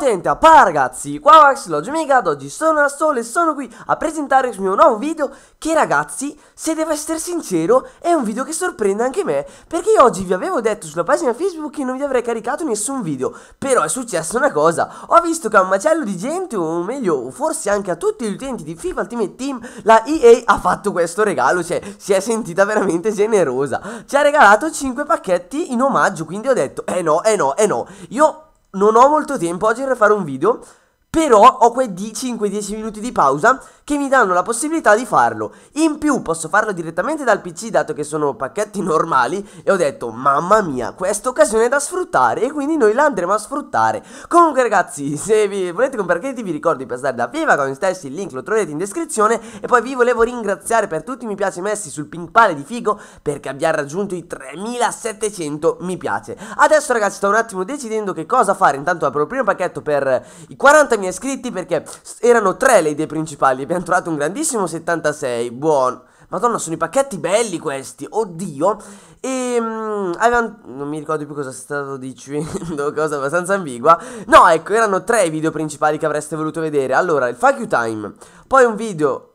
potente a pa ragazzi, qua Max Logio ad oggi sono da sole e sono qui a presentare il mio nuovo video che ragazzi, se devo essere sincero, è un video che sorprende anche me perché oggi vi avevo detto sulla pagina Facebook che non vi avrei caricato nessun video però è successa una cosa, ho visto che a un macello di gente, o meglio, forse anche a tutti gli utenti di FIFA Ultimate Team la EA ha fatto questo regalo, cioè si è sentita veramente generosa ci ha regalato 5 pacchetti in omaggio, quindi ho detto, eh no, eh no, eh no io non ho molto tempo oggi per fare un video, però ho quei 5-10 minuti di pausa che mi danno la possibilità di farlo. In più posso farlo direttamente dal PC dato che sono pacchetti normali e ho detto mamma mia questa occasione è da sfruttare e quindi noi la andremo a sfruttare. Comunque ragazzi se vi volete comprare crediti vi ricordo di passare da Viva con stessi il link lo troverete in descrizione e poi vi volevo ringraziare per tutti i mi piace messi sul ping pale di Figo perché abbiamo raggiunto i 3700 mi piace. Adesso ragazzi sto un attimo decidendo che cosa fare intanto apro il primo pacchetto per i 40 miei iscritti perché erano tre le idee principali abbiamo abbiamo trovato un grandissimo 76, buono. Madonna, sono i pacchetti belli questi, oddio. E um, avevano, non mi ricordo più cosa stavo dicendo, cosa abbastanza ambigua. No, ecco, erano tre i video principali che avreste voluto vedere. Allora, il fuck you time, poi un video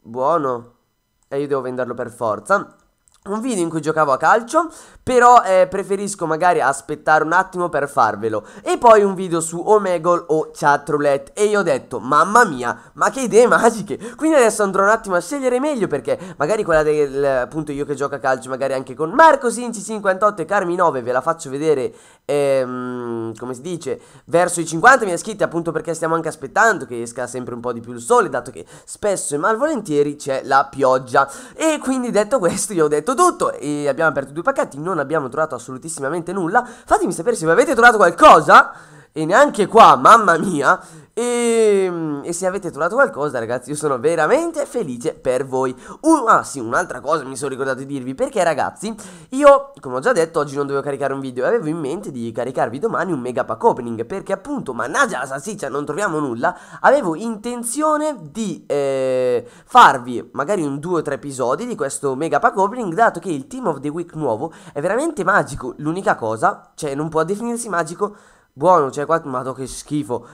buono, e io devo venderlo per forza un video in cui giocavo a calcio, però eh, preferisco magari aspettare un attimo per farvelo. E poi un video su Omegle o chat roulette. E io ho detto, mamma mia, ma che idee magiche! Quindi adesso andrò un attimo a scegliere meglio perché magari quella del appunto io che gioco a calcio, magari anche con Marco Sinci 58 e Carmi 9, ve la faccio vedere, ehm, come si dice, verso i 50 mi iscritti appunto perché stiamo anche aspettando che esca sempre un po' di più il sole, dato che spesso e malvolentieri c'è la pioggia. E quindi detto questo, io ho detto fatto tutto e abbiamo aperto due pacchetti, non abbiamo trovato assolutissimamente nulla. Fatemi sapere se voi avete trovato qualcosa. E neanche qua, mamma mia. E, ehm, e, se avete trovato qualcosa, ragazzi, io sono veramente felice per voi. Uh, ah, sì, un'altra cosa mi sono ricordato di dirvi. Perché, ragazzi, io, come ho già detto, oggi non dovevo caricare un video. Avevo in mente di caricarvi domani un mega pack opening. Perché, appunto, mannaggia la salsiccia, non troviamo nulla. Avevo intenzione di eh, farvi magari un 2 o 3 episodi di questo mega pack opening. Dato che il Team of the Week nuovo è veramente magico. L'unica cosa, cioè, non può definirsi magico buono, cioè qua, madò che schifo.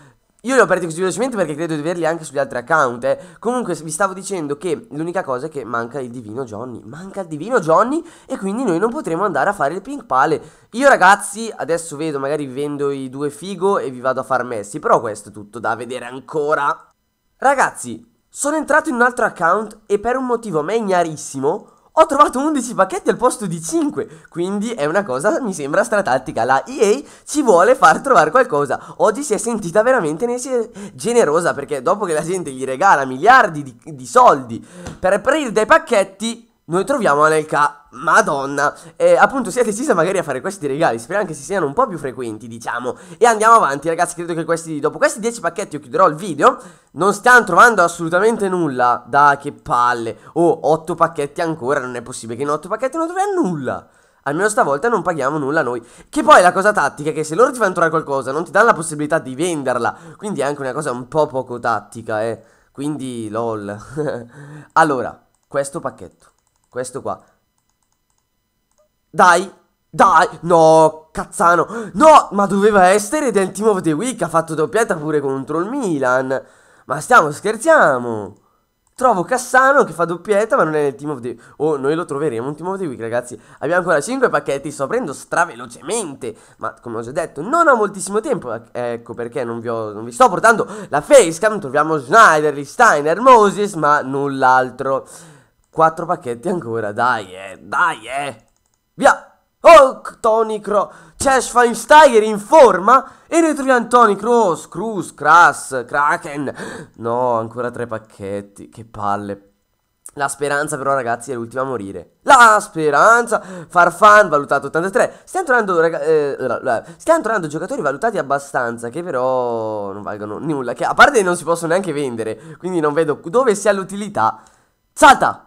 Io li ho aperti così velocemente perché credo di averli anche sugli altri account, eh. Comunque vi stavo dicendo che l'unica cosa è che manca il divino Johnny. Manca il divino Johnny e quindi noi non potremo andare a fare il pink pale. Io ragazzi, adesso vedo, magari vi vendo i due figo e vi vado a far messi, però questo è tutto da vedere ancora. Ragazzi, sono entrato in un altro account e per un motivo a me ignarissimo ho trovato 11 pacchetti al posto di 5, quindi è una cosa mi sembra stratattica. La EA ci vuole far trovare qualcosa. Oggi si è sentita veramente generosa perché dopo che la gente gli regala miliardi di, di soldi per aprire dei pacchetti, noi troviamo Anelka, madonna, eh, appunto si è decisa magari a fare questi regali, speriamo che si siano un po' più frequenti diciamo E andiamo avanti ragazzi, credo che questi, dopo questi 10 pacchetti io chiuderò il video Non stiamo trovando assolutamente nulla, da che palle Oh, 8 pacchetti ancora, non è possibile che in 8 pacchetti non troviamo nulla Almeno stavolta non paghiamo nulla noi. Che poi la cosa tattica è che se loro ti fanno trovare qualcosa non ti danno la possibilità di venderla. Quindi è anche una cosa un po' poco tattica, eh. Quindi lol. allora, questo pacchetto. Questo qua. Dai, dai, no, cazzano. No, ma doveva essere del Team of the Week. Ha fatto doppietta pure contro il Milan. Ma stiamo scherziamo. Trovo Cassano che fa doppietta ma non è nel Team of the Week. Oh, noi lo troveremo un Team of the Week, ragazzi. Abbiamo ancora 5 pacchetti, sto aprendo stravelocemente. Ma come ho già detto, non ho moltissimo tempo. Eh, ecco perché non vi, ho, non vi sto portando la facecam. Troviamo Schneider, Steiner, Moses, ma null'altro. Quattro pacchetti ancora, dai eh, dai eh. Via! Oh, Tony Cross. C'è Schweinsteiger in forma? E noi troviamo Tony Cross, Cruz, Crass, Kraken. No, ancora tre pacchetti. Che palle. La speranza però ragazzi è l'ultima a morire. La speranza. Farfan valutato 83. Stiamo trovando, raga- eh, stiamo trovando giocatori valutati abbastanza che però non valgono nulla. Che a parte che non si possono neanche vendere. Quindi non vedo dove sia l'utilità. Salta!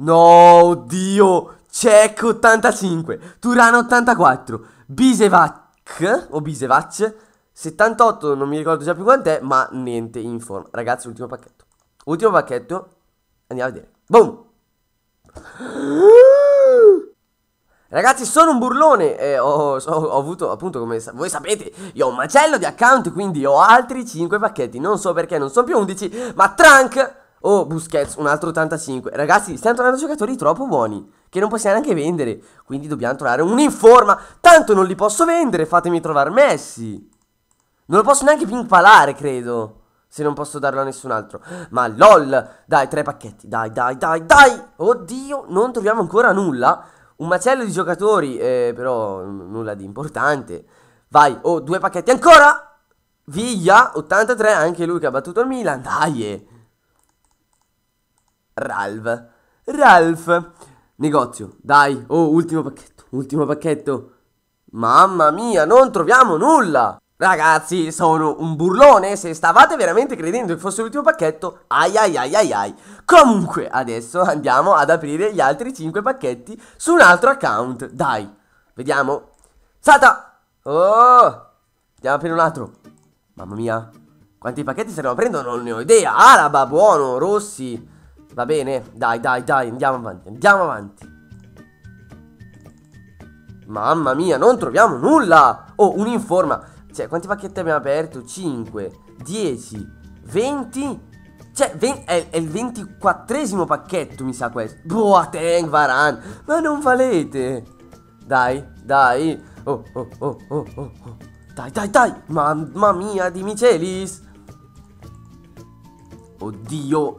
No, oddio. Cec 85, Turan 84, Bisevac o Bisevac 78, non mi ricordo già più quant'è, ma niente in forma. Ragazzi, ultimo pacchetto. Ultimo pacchetto. Andiamo a vedere. Boom. Ragazzi, sono un burlone. Eh, ho, ho, ho, avuto, appunto, come sa voi sapete, io ho un macello di account, quindi ho altri 5 pacchetti. Non so perché, non sono più 11, ma Trunk Oh, Busquets, un altro 85. Ragazzi, stiamo trovando giocatori troppo buoni. Che non possiamo neanche vendere. Quindi dobbiamo trovare un informa. Tanto non li posso vendere. Fatemi trovare Messi. Non lo posso neanche pimpalare, credo. Se non posso darlo a nessun altro. Ma lol. Dai, tre pacchetti. Dai, dai, dai, dai. Oddio, non troviamo ancora nulla. Un macello di giocatori. Eh, però mm, nulla di importante. Vai, oh, due pacchetti ancora. Viglia, 83. Anche lui che ha battuto il Milan. Dai, eh. Ralph. Ralph. Negozio, dai, oh, ultimo pacchetto, ultimo pacchetto. Mamma mia, non troviamo nulla! Ragazzi, sono un burlone, se stavate veramente credendo che fosse l'ultimo pacchetto, ai ai ai ai ai. Comunque, adesso andiamo ad aprire gli altri 5 pacchetti su un altro account, dai. Vediamo. Sata! Oh! Andiamo a aprire un altro. Mamma mia. Quanti pacchetti stiamo aprendo? Non ne ho idea. Araba, buono, rossi. Va bene? Dai, dai, dai, andiamo avanti, andiamo avanti. Mamma mia, non troviamo nulla! Oh, un'informa. Cioè, quanti pacchetti abbiamo aperto? 5, 10, 20... Cioè, è, è il 24 esimo pacchetto, mi sa questo. Boateng, Varan, ma non valete! Dai, dai. Oh, oh, oh, oh, oh, oh. Dai, dai, dai! Mamma mia, di Micelis! Oddio,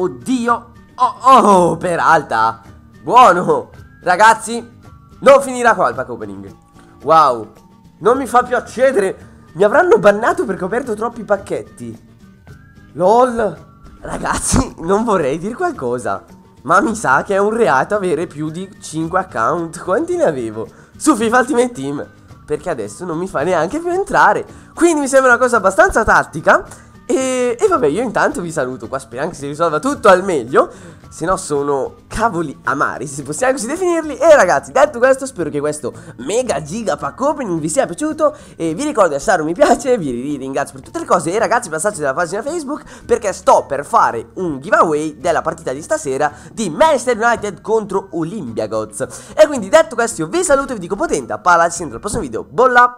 Oddio. Oh, oh, oh Peralta. Buono. Ragazzi, non finirà qua il pack opening. Wow. Non mi fa più accedere. Mi avranno bannato perché ho aperto troppi pacchetti. LOL. Ragazzi, non vorrei dire qualcosa. Ma mi sa che è un reato avere più di 5 account. Quanti ne avevo? Su FIFA Ultimate Team. Perché adesso non mi fa neanche più entrare. Quindi mi sembra una cosa abbastanza tattica. E, e, vabbè, io intanto vi saluto qua, sperando che si risolva tutto al meglio. Se no sono cavoli amari, se possiamo così definirli. E ragazzi, detto questo, spero che questo mega giga pack opening vi sia piaciuto. E vi ricordo di lasciare un mi piace, vi ringrazio per tutte le cose. E ragazzi, passate dalla pagina Facebook perché sto per fare un giveaway della partita di stasera di Manchester United contro Olympia E quindi detto questo, io vi saluto e vi dico potente, palla, ci sento al prossimo video, bolla!